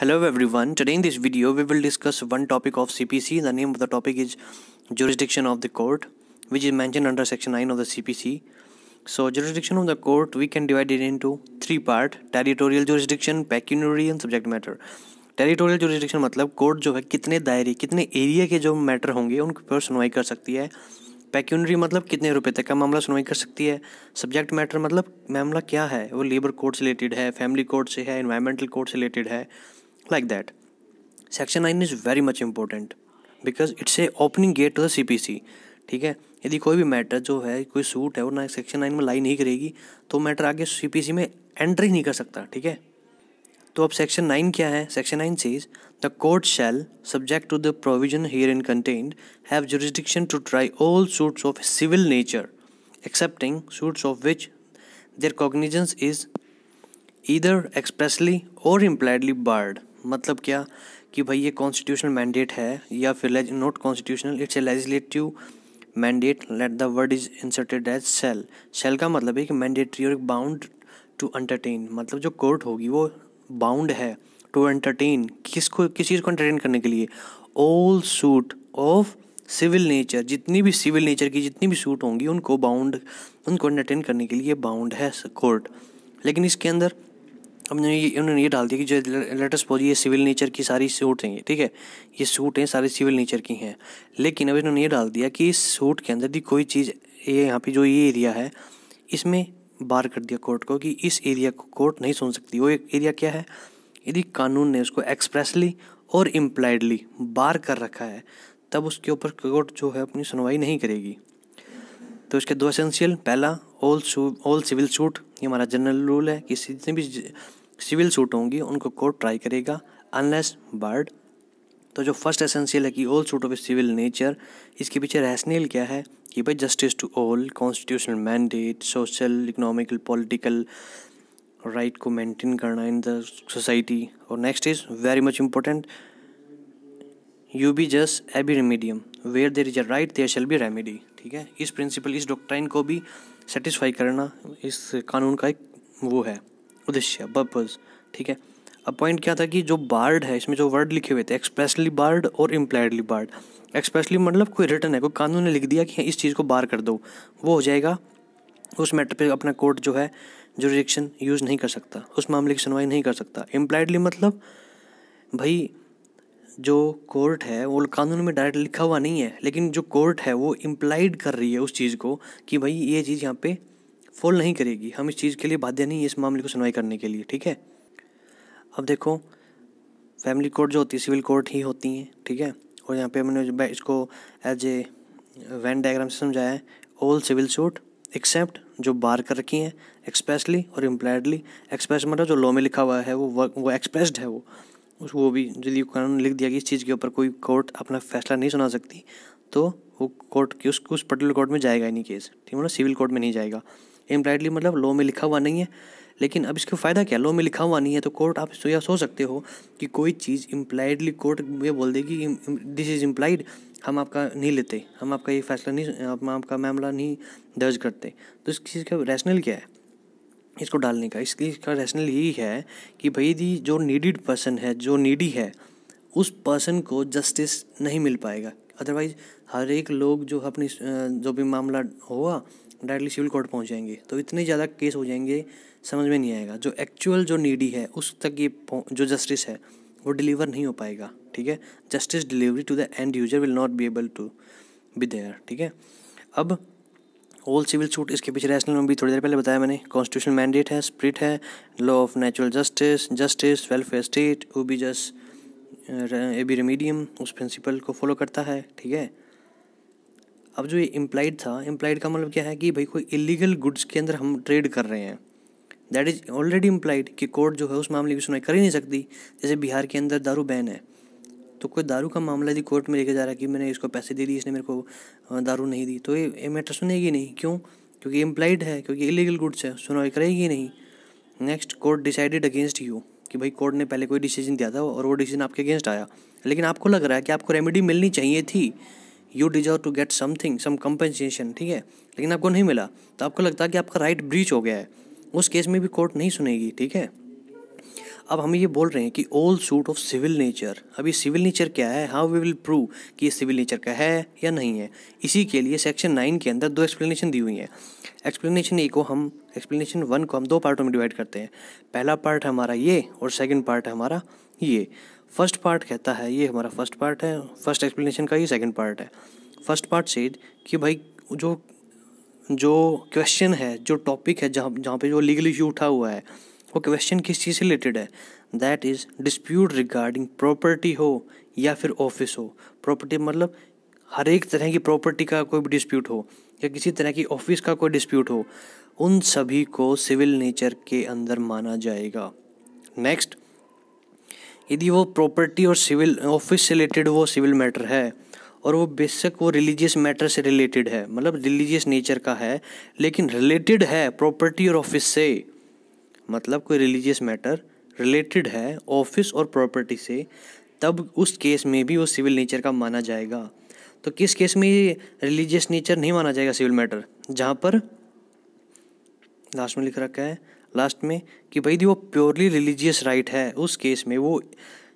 Hello everyone, today in this video we will discuss one topic of CPC. The name of the topic is Jurisdiction of the Court which is mentioned under section 9 of the CPC. So jurisdiction of the court we can divide it into three part territorial jurisdiction, pecuniary and subject matter. Territorial jurisdiction मतलब court जो है कितने दायरे कितने area के जो matter होंगे उन पर सुनवाई कर सकती है पैक्यूनरी मतलब कितने रुपए तक का मामला सुनवाई कर सकती है सब्जेक्ट मैटर मतलब मामला क्या है वो लेबर कोर्ट से रिलेटेड है फैमिली कोर्ट से है इन्वायरमेंटल कोर्ट से रिलेटेड है like that section nine is very much important because it's a opening gate to the C P C ठीक है यदि कोई भी मैटर जो है कोई सूट है वो ना सेक्शन नाइन में लाई नहीं करेगी तो मैटर आगे सी पी सी में एंट्री नहीं कर सकता ठीक है तो अब सेक्शन नाइन क्या है section nine says the court shall subject to the provision herein content have jurisdiction to try all suits of civil nature excepting suits of which their cognizance is either expressly or impliedly barred मतलब क्या कि भाई ये constitutional mandate है या फिर not constitutional it's a legislative mandate let the word is inserted as shall shall का मतलब है कि मैंडेटरी और बाउंड टू एंटरटेन मतलब जो कोर्ट होगी वो बाउंड है टू एंटरटेन किसको किस चीज़ को एंटरटेन करने के लिए all suit of civil nature जितनी भी सिविल नेचर की जितनी भी सूट होंगी उनको बाउंड उनको एंटरटेन करने के लिए बाउंड है कोर्ट लेकिन इसके अंदर हमने ये उन्होंने ये डाल दिया कि जो लेटेस्ट सपोज ये सिविल नेचर की सारी सूट हैं ठीक है ये सूट हैं सारी सिविल नेचर की हैं लेकिन अब इन्होंने ये डाल दिया कि इस सूट के अंदर भी कोई चीज़ ये यहाँ पे जो ये एरिया है इसमें बार कर दिया कोर्ट को कि इस एरिया को कोर्ट नहीं सुन सकती वो एक एरिया क्या है यदि कानून ने उसको एक्सप्रेसली और इम्प्लाइडली बार कर रखा है तब उसके ऊपर कोर्ट जो है अपनी सुनवाई नहीं करेगी तो इसके दो एसेंशियल पहला ऑल ऑल सिविल सूट ये हमारा जनरल रूल है कि जितने भी सिविल सूट होंगी उनको कोर्ट ट्राई करेगा अनलेस बर्ड तो जो फर्स्ट एसेंशियल है कि all suit of civil nature इसके पीछे रहस्यनील क्या है कि भाई justice to all constitutional mandate social economical political right को मेंटेन करना इन द सोसाइटी और next is very much important यू बी ए एबी रेमिडियम where there is a right there shall be remedy ठीक है इस प्रिंसिपल इस डॉक्ट्राइन को भी सेटिस्फाई करना इस कानून का एक वो है उद्देश्य पर्पज़ ठीक है अब पॉइंट क्या था कि जो बार्ड है इसमें जो वर्ड लिखे हुए थे एक्सप्रेसली बार्ड और इम्प्लाइडली बार्ड एक्सप्रेसली मतलब कोई रिटर्न है कोई कानून ने लिख दिया कि इस चीज़ को बार कर दो वो हो जाएगा उस मैटर पे अपना कोर्ट जो है जो रिजेक्शन यूज़ नहीं कर सकता उस मामले की सुनवाई नहीं कर सकता इम्प्लाइडली मतलब भाई जो कोर्ट है वो कानून में डायरेक्ट लिखा हुआ नहीं है लेकिन जो कोर्ट है वो इम्प्लाइड कर रही है उस चीज़ को कि भाई ये चीज़ यहाँ पे फॉल नहीं करेगी हम इस चीज़ के लिए बाध्य नहीं है इस मामले को सुनवाई करने के लिए ठीक है अब देखो फैमिली कोर्ट जो होती है सिविल कोर्ट ही होती हैं ठीक है और यहाँ पे मैंने इसको एज ए वैन डायग्राम से समझाया है ऑल सिविल सूट एक्सेप्ट जो बार कर रखी हैं एक्सप्रेसली और इम्प्लाइडली एक्सप्रेस मतलब जो लॉ में लिखा हुआ है वो वो एक्सप्रेस्ड है वो उस वो भी यदि कानून लिख दिया कि इस चीज़ के ऊपर कोई कोर्ट अपना फैसला नहीं सुना सकती तो वो कोर्ट की उस उस पर्टिकुलर कोर्ट में जाएगा ही नहीं केस ठीक है मतलब सिविल कोर्ट में नहीं जाएगा इम्प्लाइडली मतलब लॉ में लिखा हुआ नहीं है लेकिन अब इसका फ़ायदा क्या लॉ में लिखा हुआ नहीं है तो कोर्ट आप यह सोच सकते हो कि कोई चीज़ इम्प्लाइडली कोर्ट ये बोल देगी दिस इज़ इम्प्लाइड हम आपका नहीं लेते हम आपका ये फैसला नहीं आपका मामला नहीं दर्ज करते तो इस चीज़ का रैशनल क्या है इसको डालने का इसलिए इसका रैशनल यही है कि भाई दी जो नीडिड पर्सन है जो नीडी है उस पर्सन को जस्टिस नहीं मिल पाएगा अदरवाइज हर एक लोग जो अपनी जो भी मामला हुआ डायरेक्टली सिविल कोर्ट पहुंच जाएंगे तो इतने ज़्यादा केस हो जाएंगे समझ में नहीं आएगा जो एक्चुअल जो नीडी है उस तक ये जो जस्टिस है वो डिलीवर नहीं हो पाएगा ठीक है justice delivery to the end user will not be able to be there ठीक है अब ऑल सिविल सूट इसके पीछे रैशनल में भी थोड़ी देर पहले बताया मैंने कॉन्स्टिट्यूशन मैंडेट है स्प्रिट है law of natural justice justice welfare state ओ बी जस ए बी रेमीडियम उस प्रिंसिपल को फॉलो करता है ठीक है अब जो ये इम्प्लाइड था इम्प्लाइड का मतलब क्या है कि भाई कोई इलीगल गुड्स के अंदर हम ट्रेड कर रहे हैं दैट इज़ ऑलरेडी इम्प्लाइड कि कोर्ट जो है उस मामले की सुनवाई कर ही नहीं सकती जैसे बिहार के अंदर दारू बैन है तो कोई दारू का मामला यदि कोर्ट में लेके जा रहा है कि मैंने इसको पैसे दे दिए इसने मेरे को दारू नहीं दी तो ये ये मैटर सुनेगी नहीं क्यों क्योंकि इम्प्लाइड है क्योंकि इलीगल गुड्स है सुनवाई करेगी नहीं next court decided against you कि भाई कोर्ट ने पहले कोई डिसीजन दिया था और वो डिसीजन आपके अगेंस्ट आया लेकिन आपको लग रहा है कि आपको रेमेडी मिलनी चाहिए थी you deserve to get something some compensation ठीक है लेकिन आपको नहीं मिला तो आपको लगता है कि आपका राइट ब्रीच हो गया है उस केस में भी कोर्ट नहीं सुनेगी ठीक है अब हम ये बोल रहे हैं कि all suit of civil nature अब ये सिविल नेचर क्या है हाउ वी विल प्रूव कि ये सिविल नेचर का है या नहीं है इसी के लिए सेक्शन नाइन के अंदर दो एक्सप्लेनेशन दी हुई है एक्सप्लेनेशन ए को हम एक्सप्लेनेशन वन को हम दो पार्टों में डिवाइड करते हैं पहला पार्ट हमारा ये और सेकेंड पार्ट हमारा ये फर्स्ट पार्ट कहता है ये हमारा फर्स्ट पार्ट है फर्स्ट एक्सप्लेनेशन का ये सेकंड पार्ट है फर्स्ट पार्ट से कि भाई जो जो क्वेश्चन है जो टॉपिक है जहाँ जहाँ पे जो लीगल इश्यू उठा हुआ है वो क्वेश्चन किस चीज़ से रिलेटेड है that is dispute regarding property हो या फिर ऑफिस हो प्रॉपर्टी मतलब हर एक तरह की प्रॉपर्टी का कोई भी डिस्प्यूट हो या किसी तरह की ऑफिस का कोई डिस्प्यूट हो उन सभी को सिविल नेचर के अंदर माना जाएगा नेक्स्ट यदि वो प्रॉपर्टी और सिविल ऑफिस से रिलेटेड वो सिविल मैटर है और वो बेशक वो रिलीजियस मैटर से रिलेटेड है मतलब रिलीजियस नेचर का है लेकिन रिलेटेड है प्रॉपर्टी और ऑफिस से मतलब कोई रिलीजियस मैटर रिलेटेड है ऑफिस और प्रॉपर्टी से तब उस केस में भी वो सिविल नेचर का माना जाएगा तो किस केस में ये रिलीजियस नेचर नहीं माना जाएगा सिविल मैटर जहाँ पर लास्ट में लिख रखा है लास्ट में कि भाई दी वो प्योरली रिलीजियस राइट है उस केस में वो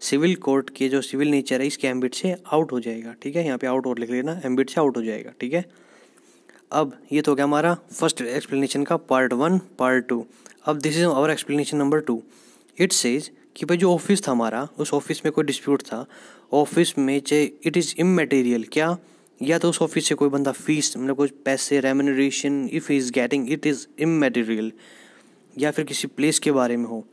सिविल कोर्ट के जो सिविल नेचर है इसके एम्बिट से आउट हो जाएगा ठीक है यहाँ पे आउट और लिख लेना एम्बिट से आउट हो जाएगा ठीक है अब ये तो क्या हमारा फर्स्ट एक्सप्लेनेशन का पार्ट वन पार्ट टू अब this is our explanation number two it says कि भाई जो ऑफिस था हमारा उस ऑफिस में कोई डिस्प्यूट था ऑफिस में चाहे इट इज़ इमेटेरियल क्या या तो उस ऑफिस से कोई बंदा फीस मतलब कुछ पैसे remuneration if is getting it is immaterial या फिर किसी प्लेस के बारे में हो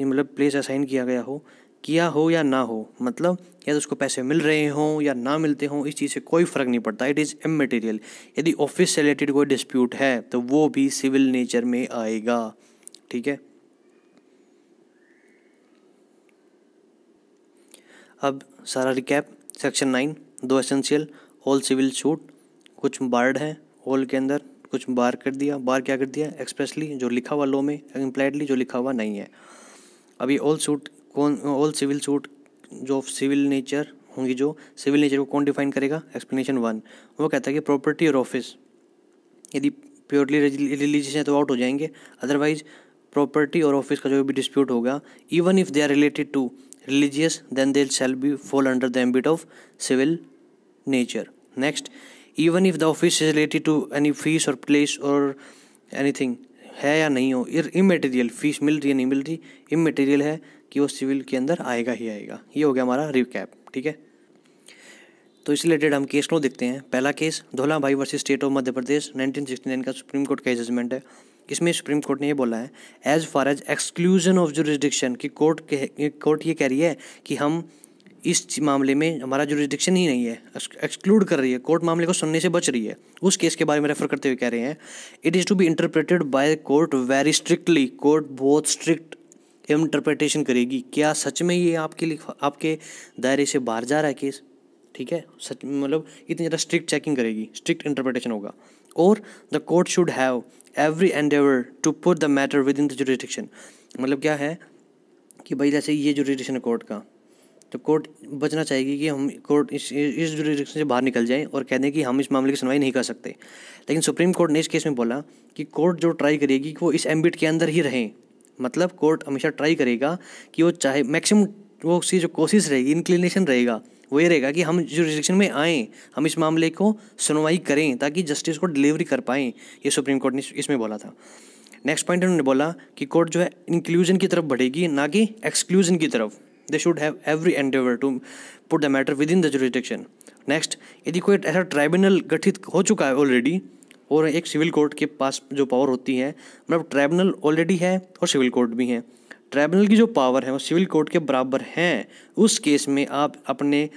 मतलब प्लेस असाइन किया गया हो किया हो या ना हो मतलब या तो उसको पैसे मिल रहे हों या ना मिलते हों इस चीज़ से कोई फ़र्क नहीं पड़ता इट इज़ एम यदि ऑफिस से रिलेटेड कोई डिस्प्यूट है तो वो भी सिविल नेचर में आएगा ठीक है अब सारा रिकैप सेक्शन नाइन दो एसेंशियल ऑल सिविल सूट कुछ बार्ड हैं ऑल के अंदर कुछ बार कर दिया बार क्या कर दिया एक्सप्रेसली जो लिखा हुआ लॉ में इम्प्लाइडली जो लिखा हुआ नहीं है अभी ऑल सूट कौन ऑल सिविल सूट जो सिविल नेचर होंगी जो सिविल नेचर को कौन डिफाइन करेगा एक्सप्लेनेशन वन वो कहता है कि प्रॉपर्टी और ऑफिस यदि प्योरली रिलीजियस है तो आउट हो जाएंगे अदरवाइज प्रॉपर्टी और ऑफिस का जो भी डिस्प्यूट होगा even if they are related to religious then they shall be fall under the ambit of civil nature next even if the office is related to any fees or place or thing है या नहीं हो immaterial fees मिल रही है नहीं मिल रही immaterial है कि वो सिविल के अंदर आएगा ही आएगा ये हो गया हमारा रिकैप ठीक है तो इस रिलेटेड हम केस नो देखते हैं पहला केस धोला भाई versus state of Madhya Pradesh 1969 का सुप्रीम कोर्ट का जजमेंट है इसमें सुप्रीम कोर्ट ने ये बोला है as far as exclusion of jurisdiction कि कोर्ट कोर्ट ये कह रही है कि हम इस मामले में हमारा रिडिक्शन ही नहीं है एक्सक्लूड कर रही है कोर्ट मामले को सुनने से बच रही है उस केस के बारे में रेफर करते हुए कह रहे हैं it is to be interpreted by court very strictly court बहुत स्ट्रिक्ट इंटरप्रिटेशन करेगी क्या सच में ये आपके लिए आपके दायरे से बाहर जा रहा है केस ठीक है सच मतलब इतनी ज़्यादा स्ट्रिक्ट चेकिंग करेगी स्ट्रिक्ट इंटरप्रिटेशन होगा और the court should have every endeavour to put the matter within the jurisdiction मतलब क्या है कि भाई जैसे ये जुरिडिक्शन है कोर्ट का तो कोर्ट बचना चाहेगी कि हम कोर्ट इस इस जुडिक्शन से बाहर निकल जाएं और कह दें कि हम इस मामले की सुनवाई नहीं कर सकते लेकिन सुप्रीम कोर्ट ने इस केस में बोला कि कोर्ट जो ट्राई करेगी कि वो इस एम्बिट के अंदर ही रहें मतलब कोर्ट हमेशा ट्राई करेगा कि वो चाहे मैक्सिमम वो उसकी जो कोशिश रहेगी इंक्लिनेशन रहेगा वो ये रहेगा कि हम जुडिक्शन में आएँ हम इस मामले को सुनवाई करें ताकि जस्टिस को डिलीवरी कर पाएँ ये सुप्रीम कोर्ट ने इसमें बोला था नेक्स्ट पॉइंट उन्होंने बोला कि कोर्ट जो है इंक्लूजन की तरफ बढ़ेगी ना कि एक्सक्लूजन की तरफ they should have every endeavour to put the matter within the jurisdiction next यदि कोई ऐसा ट्राइब्यूनल गठित हो चुका है ऑलरेडी और एक सिविल कोर्ट के पास जो पावर होती है मतलब ट्राइब्यूनल ऑलरेडी है और सिविल कोर्ट भी है ट्राइब्यूनल की जो पावर है वो सिविल कोर्ट के बराबर हैं उस केस में आप अपने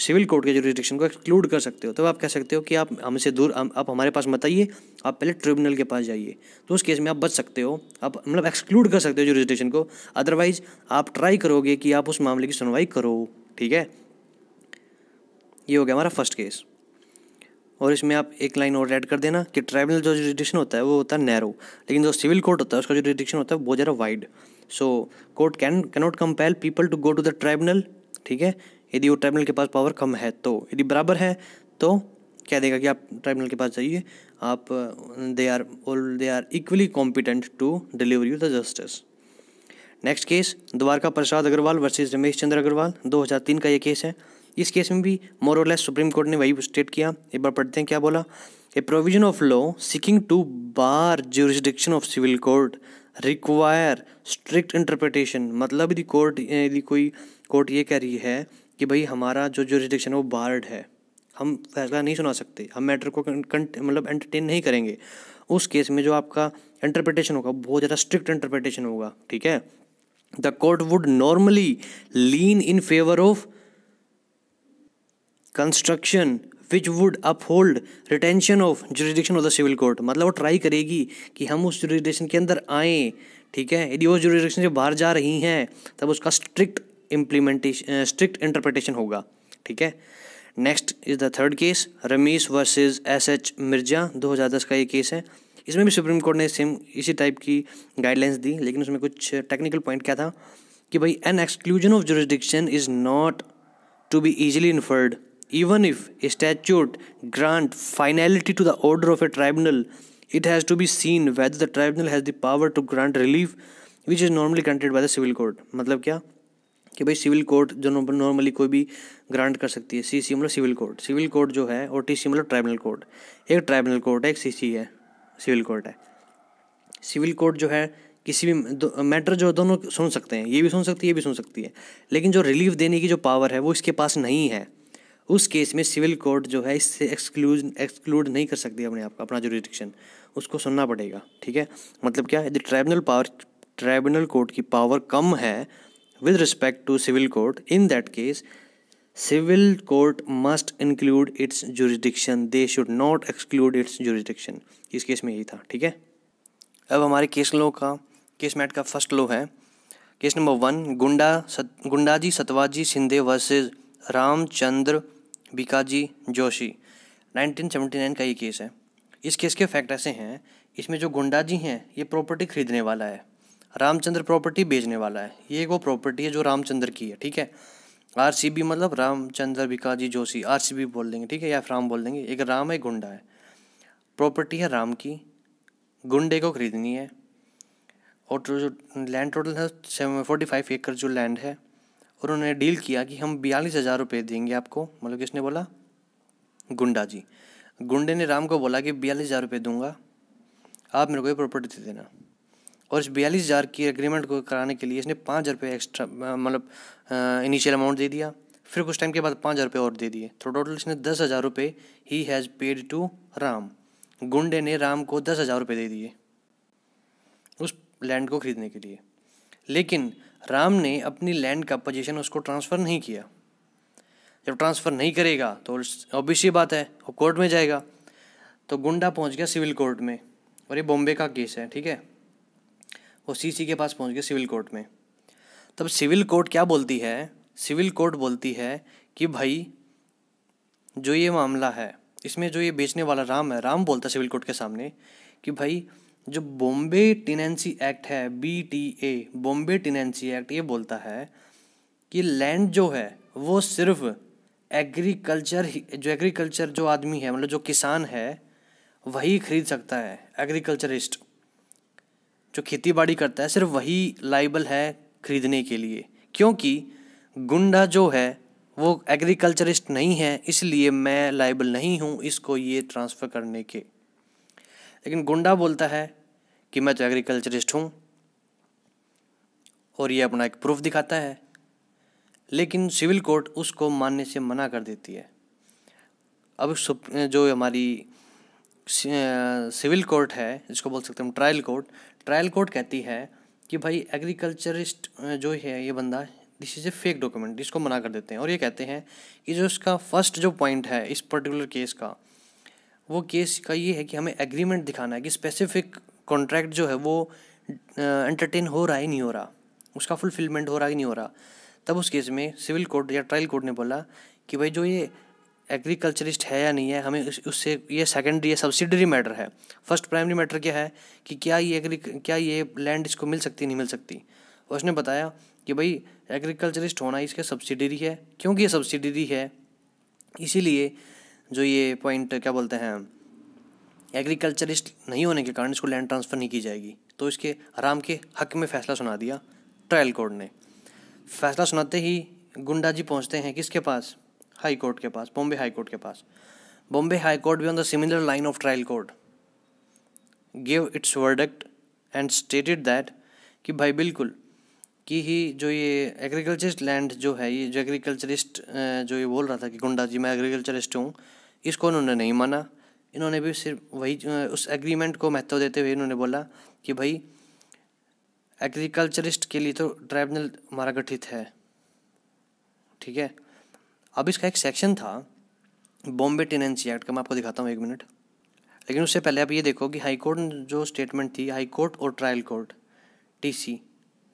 सिविल कोर्ट के जुरिस्डिक्शन को एक्सक्लूड कर सकते हो तब तो आप कह सकते हो कि आप हमसे दूर आप, आप हमारे पास मत आइए आप पहले ट्रिब्यूनल के पास जाइए तो उस केस में आप बच सकते हो आप मतलब एक्सक्लूड कर सकते हो जुरिस्डिक्शन को अदरवाइज आप ट्राई करोगे कि आप उस मामले की सुनवाई करो ठीक है ये हो गया हमारा फर्स्ट केस और इसमें आप एक लाइन और ऐड कर देना कि ट्राइबल जो जुडिक्शन होता है वो होता है नैरो लेकिन जो सिविल कोर्ट होता है उसका जो जुडिक्शन होता है बहुत ज़्यादा wide so court can cannot compel people to go to the tribunal ठीक है यदि वो ट्राइब्यूनल के पास पावर कम है तो यदि बराबर है तो कह देगा कि आप ट्राइब्यूनल के पास जाइए आप they are all they are equally competent to deliver you the justice next case Dwarka Prasad Agarwal versus Ramesh Chandra Agarwal 2003 का ये केस है इस केस में भी मोरोलेस सुप्रीम कोर्ट ने वही स्टेट किया एक बार पढ़ते हैं क्या बोला a provision of law seeking to bar jurisdiction of civil court require strict interpretation मतलब यदि कोर्ट यदि कोई कोर्ट ये कह रही है कि भाई हमारा जो जुरिस्डिक्शन है वो बार्ड है हम फैसला नहीं सुना सकते हम मैटर को मतलब एंटरटेन नहीं करेंगे उस केस में जो आपका इंटरप्रिटेशन होगा बहुत ज़्यादा स्ट्रिक्ट इंटरप्रिटेशन होगा ठीक है the court would normally lean in favour of construction which would uphold retention of jurisdiction of the civil court मतलब वो ट्राई करेगी कि हम उस जुरिडिक्शन के अंदर आएँ ठीक है यदि वो जुरिडिक्शन से बाहर जा रही हैं तब उसका स्ट्रिक्ट इम्प्लीमेंटेशन स्ट्रिक्ट इंटरप्रटेशन होगा ठीक है next is the third case Ramesh versus S H Mirza 2010 का ये केस है इसमें भी सुप्रीम कोर्ट ने सेम इसी टाइप की गाइडलाइंस दी लेकिन उसमें कुछ टेक्निकल पॉइंट क्या था कि भाई an exclusion of jurisdiction is not to be easily inferred even if a statute grant finality to the order of a tribunal it has to be seen whether the tribunal has the power to grant relief which is normally granted by the civil court मतलब क्या कि भाई civil court जो normally कोई भी grant कर सकती है सी सी मतलब सिविल कोर्ट सिविल कोर्ट जो है और टी सी मतलब ट्राइबनल कोर्ट एक ट्राइबनल कोर्ट है एक सी सी है सिविल कोर्ट है सिविल कोर्ट जो है किसी भी मैटर जो दोनों सुन सकते हैं ये भी सुन सकती है ये भी सुन सकती है लेकिन जो रिलीफ देने की जो पावर है वो इसके पास नहीं है उस केस में सिविल कोर्ट जो है इससे एक्सक्लूज एक्सक्लूड नहीं कर सकती अपने आप अपना जो रिस्ट्रिक्शन उसको सुनना पड़ेगा ठीक है मतलब क्या यदि ट्राइबनल पावर ट्राइबनल कोर्ट की पावर कम है with respect to civil court in that case civil court must include its jurisdiction they should not exclude its jurisdiction इस केस में यही था ठीक है अब हमारे केस लो का केस मैट का फर्स्ट लो है case number one Gunda Sat, Gundaji Satwaji Shinde versus Ramchandra Bhikaji Joshi 1979 का ये केस है इस केस के फैक्ट ऐसे हैं इसमें जो गुंडाजी हैं ये प्रॉपर्टी खरीदने वाला है रामचंद्र प्रॉपर्टी बेचने वाला है ये वो प्रॉपर्टी है जो रामचंद्र की है ठीक है आर सी बी मतलब Ramchandra Bhikaji Joshi R C B बोल देंगे ठीक है या राम बोल देंगे एक राम है गुंडा है प्रॉपर्टी है राम की गुंडे को खरीदनी है और जो लैंड टोटल है फोर्टी फाइव एकड़ जो लैंड है और उन्होंने डील किया कि हम बयालीस हज़ार रुपये देंगे आपको मतलब किसने बोला गुंडा जी गुंडे ने राम को बोला कि बयालीस हज़ार रुपये दूंगा आप मेरे को ये प्रॉपर्टी दे देना और इस बयालीस हज़ार की एग्रीमेंट को कराने के लिए इसने पाँच हज़ार रुपये एक्स्ट्रा मतलब इनिशियल अमाउंट दे दिया फिर कुछ टाइम के बाद पाँच हज़ार रुपये और दे दिए तो टोटल इसने दस हज़ार रुपये ही has paid to Ram Gunde ने राम को दस हज़ार रुपये दे दिए उस लैंड को खरीदने के लिए लेकिन राम ने अपनी लैंड का पोजीशन उसको ट्रांसफ़र नहीं किया जब ट्रांसफ़र नहीं करेगा तो ऑब्वियस बात है वो कोर्ट में जाएगा तो गुंडा पहुंच गया सिविल कोर्ट में और ये बॉम्बे का केस है ठीक है वो सीसी के पास पहुंच गए सिविल कोर्ट में तब सिविल कोर्ट क्या बोलती है सिविल कोर्ट बोलती है कि भाई जो ये मामला है इसमें जो ये बेचने वाला राम है राम बोलता है सिविल कोर्ट के सामने कि भाई जो बॉम्बे टेनेंसी एक्ट है B T A Bombay tenancy act ये बोलता है कि लैंड जो है वो सिर्फ एग्रीकल्चर जो एग्रीकल्चर जो आदमी है मतलब जो किसान है वही खरीद सकता है एग्रीकल्चरिस्ट जो खेती बाड़ी करता है सिर्फ वही लाइबल है खरीदने के लिए क्योंकि गुंडा जो है वो एग्रीकल्चरिस्ट नहीं है इसलिए मैं लाइबल नहीं हूँ इसको ये ट्रांसफ़र करने के लेकिन गुंडा बोलता है कि मैं तो एग्रीकल्चरिस्ट हूँ और ये अपना एक प्रूफ दिखाता है लेकिन सिविल कोर्ट उसको मानने से मना कर देती है अब जो हमारी सिविल कोर्ट है जिसको बोल सकते हम ट्रायल कोर्ट ट्रायल कोर्ट कहती है कि भाई एग्रीकल्चरिस्ट जो है ये बंदा this is a fake document इसको मना कर देते हैं और ये कहते हैं कि जो इसका फर्स्ट जो पॉइंट है इस पर्टिकुलर केस का वो केस का ये है कि हमें एग्रीमेंट दिखाना है कि स्पेसिफिक कॉन्ट्रैक्ट जो है वो एंटरटेन हो रहा है नहीं हो रहा उसका फुलफिलमेंट हो रहा ही नहीं हो रहा तब उस केस में सिविल कोर्ट या ट्रायल कोर्ट ने बोला कि भाई जो ये एग्रीकल्चरिस्ट है या नहीं है हमें उससे ये सेकेंडरी या सब्सिडरी मैटर है फर्स्ट प्राइमरी मैटर क्या है कि क्या ये एग्री क्या ये लैंड इसको मिल सकती नहीं मिल सकती और तो उसने बताया कि भाई एग्रीकल्चरिस्ट होना इसका सब्सिडरी है क्योंकि ये सब्सिडरी है इसीलिए जो ये पॉइंट क्या बोलते हैं एग्रीकल्चरिस्ट नहीं होने के कारण इसको लैंड ट्रांसफ़र नहीं की जाएगी तो इसके आराम के हक में फैसला सुना दिया ट्रायल कोर्ट ने फैसला सुनाते ही गुंडा जी पहुँचते हैं किसके पास हाई कोर्ट के पास बॉम्बे हाई कोर्ट के पास बॉम्बे हाई कोर्ट भी on the similar line of trial court give its verdict and stated that कि भाई बिल्कुल कि ही जो ये एग्रीकल्चरिस्ट लैंड जो है ये जो एग्रीकल्चरिस्ट जो ये बोल रहा था कि गुंडा जी मैं एग्रीकल्चरिस्ट हूँ इसको उन्होंने नहीं माना इन्होंने भी सिर्फ वही उस एग्रीमेंट को महत्व देते हुए इन्होंने बोला कि भाई एग्रीकल्चरिस्ट के लिए तो ट्राइबनल हमारा गठित है ठीक है अब इसका एक सेक्शन था बॉम्बे टेनेंसी एक्ट का मैं आपको दिखाता हूँ एक मिनट लेकिन उससे पहले आप ये देखो कि हाई कोर्ट जो स्टेटमेंट थी हाई कोर्ट और trial court T C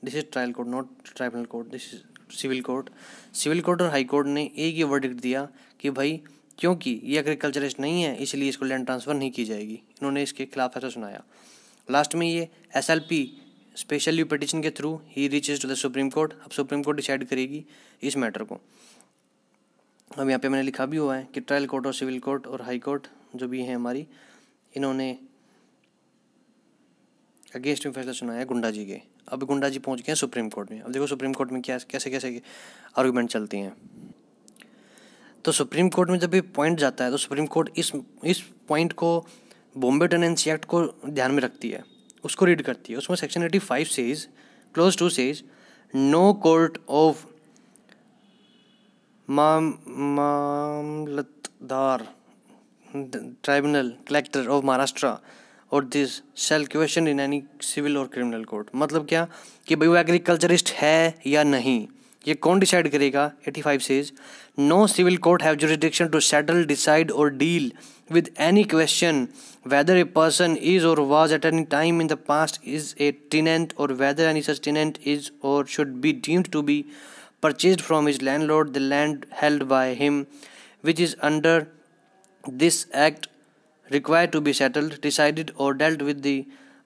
this is trial court not tribunal court this is civil court civil court और हाई कोर्ट ने एक ये वर्डिक्ट दिया कि भाई क्योंकि ये एग्रीकल्चरिस्ट नहीं है इसलिए इसको लैंड ट्रांसफ़र नहीं की जाएगी इन्होंने इसके खिलाफ ऐसा सुनाया लास्ट में ये S L P special you petition के थ्रू ही reaches to the supreme court अब सुप्रीम कोर्ट डिसाइड करेगी इस मैटर को अब यहाँ पे मैंने लिखा भी हुआ है कि ट्रायल कोर्ट और सिविल कोर्ट और हाई कोर्ट जो भी हैं हमारी इन्होंने अगेंस्ट में फैसला सुनाया गुंडा जी के अब गुंडा जी पहुँच गए हैं सुप्रीम कोर्ट में अब देखो सुप्रीम कोर्ट में क्या कैसे कैसे आर्गूमेंट चलती हैं तो सुप्रीम कोर्ट में जब भी पॉइंट जाता है तो सुप्रीम कोर्ट इस इस पॉइंट को बॉम्बे टेनेंसी एक्ट को ध्यान में रखती है उसको रीड करती है उसमें section eighty five says clause two says no court of माम मामलतदार ट्राइब्यूनल कलेक्टर ऑफ महाराष्ट्र और this shall question in any civil और क्रिमिनल कोर्ट मतलब क्या कि भाई वो एग्रीकल्चरिस्ट है या नहीं ये कौन डिसाइड करेगा 85 says no civil court have jurisdiction to settle decide और deal with any question whether a person is और was at any time in the past is a tenant और whether any such tenant is or should be deemed to purchased from his landlord the land held by him, which is under this act required to be settled, decided, or dealt with the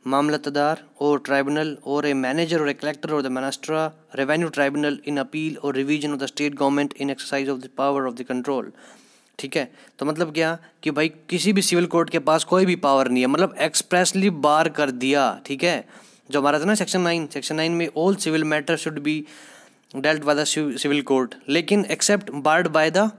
mamlatadar or tribunal or a manager or a collector or the manastra revenue tribunal in appeal or revision of the state government in exercise of the power of the control ठीक है तो मतलब क्या कि भाई किसी भी civil court के पास कोई भी पावर नहीं है मतलब एक्सप्रेसली बार कर दिया ठीक है जो हमारा था ना सेक्शन नाइन सेक्शन नाइन में all civil matter should be dealt by the civil court लेकिन except barred by the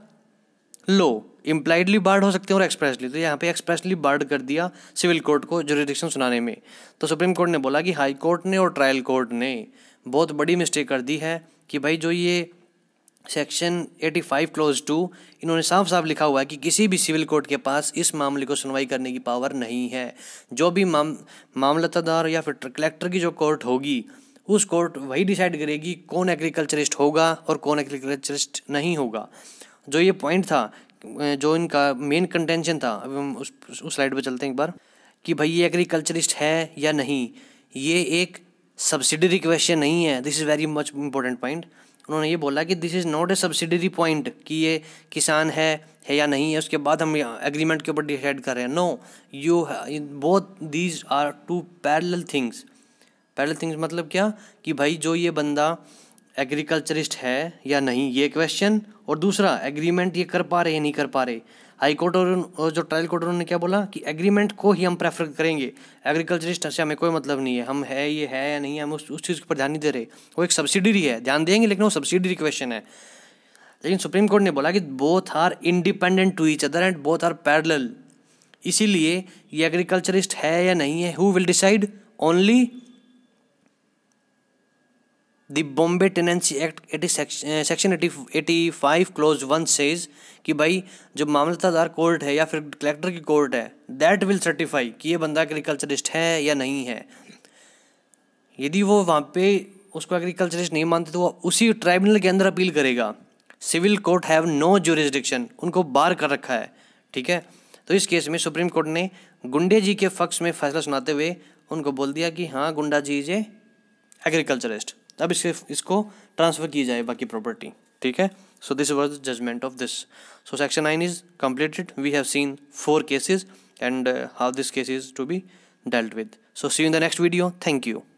law impliedly barred हो सकते हैं और एक्सप्रेसली तो यहाँ पे एक्सप्रेसली बार्ड कर दिया सिविल कोर्ट को जुरिडिक्शन सुनाने में तो सुप्रीम कोर्ट ने बोला कि हाई कोर्ट ने और ट्रायल कोर्ट ने बहुत बड़ी मिस्टेक कर दी है कि भाई जो ये सेक्शन 85 क्लोज टू इन्होंने साफ साफ लिखा हुआ है कि किसी भी सिविल कोर्ट के पास इस मामले को सुनवाई करने की पावर नहीं है जो भी माम मामलतदार या फिर कलेक्टर की जो कोर्ट होगी उस कोर्ट वही डिसाइड करेगी कौन एग्रीकल्चरिस्ट होगा और कौन एग्रीकल्चरिस्ट नहीं होगा जो ये पॉइंट था जो इनका मेन कंटेंशन था अब हम उस उस स्लाइड पर चलते हैं एक बार कि भाई ये एग्रीकल्चरिस्ट है या नहीं ये एक सब्सिडरी क्वेश्चन नहीं है this is very much important point उन्होंने ये बोला कि this is not a subsidiary point कि ये किसान है है या नहीं है उसके बाद हम एग्रीमेंट के ऊपर डिसाइड कर रहे हैं no you both these are two parallel things parallel things मतलब क्या कि भाई जो ये बंदा एग्रीकल्चरिस्ट है या नहीं ये क्वेश्चन और दूसरा एग्रीमेंट ये कर पा रहे या नहीं कर पा रहे हाई कोर्ट और जो ट्रायल कोर्ट उन्होंने क्या बोला कि एग्रीमेंट को ही हम प्रेफर करेंगे एग्रीकल्चरिस्ट अच्छा, से हमें कोई मतलब नहीं है हम है ये है या नहीं है हम उस, उस चीज़ पर ध्यान नहीं दे रहे वो एक सब्सिडरी है ध्यान देंगे लेकिन वो सब्सिडरी क्वेश्चन है लेकिन सुप्रीम कोर्ट ने बोला कि both are independent to each other and both are parallel इसीलिए ये एग्रीकल्चरिस्ट है या नहीं है who will decide only the Bombay tenancy act eighty section eighty eighty five clause one says कि भाई जो मामलतादार कोर्ट है या फिर कलेक्टर की कोर्ट है दैट विल सर्टिफाई कि ये बंदा एग्रीकल्चरिस्ट है या नहीं है यदि वो वहाँ पे उसको एग्रीकल्चरिस्ट नहीं मानते तो वो उसी ट्राइब्यूनल के अंदर अपील करेगा civil court have no jurisdiction उनको बार कर रखा है ठीक है तो इस केस में सुप्रीम कोर्ट ने गुंडे जी के फक्स में फैसला सुनाते हुए उनको बोल दिया कि हाँ गुंडा जी इज एग्रीकल्चरिस्ट अब इसके इसको ट्रांसफ़र की जाए बाकी प्रॉपर्टी ठीक है so this was the judgement of this so section nine is completed we have seen four cases and how this case is to be dealt with so see in the next video thank you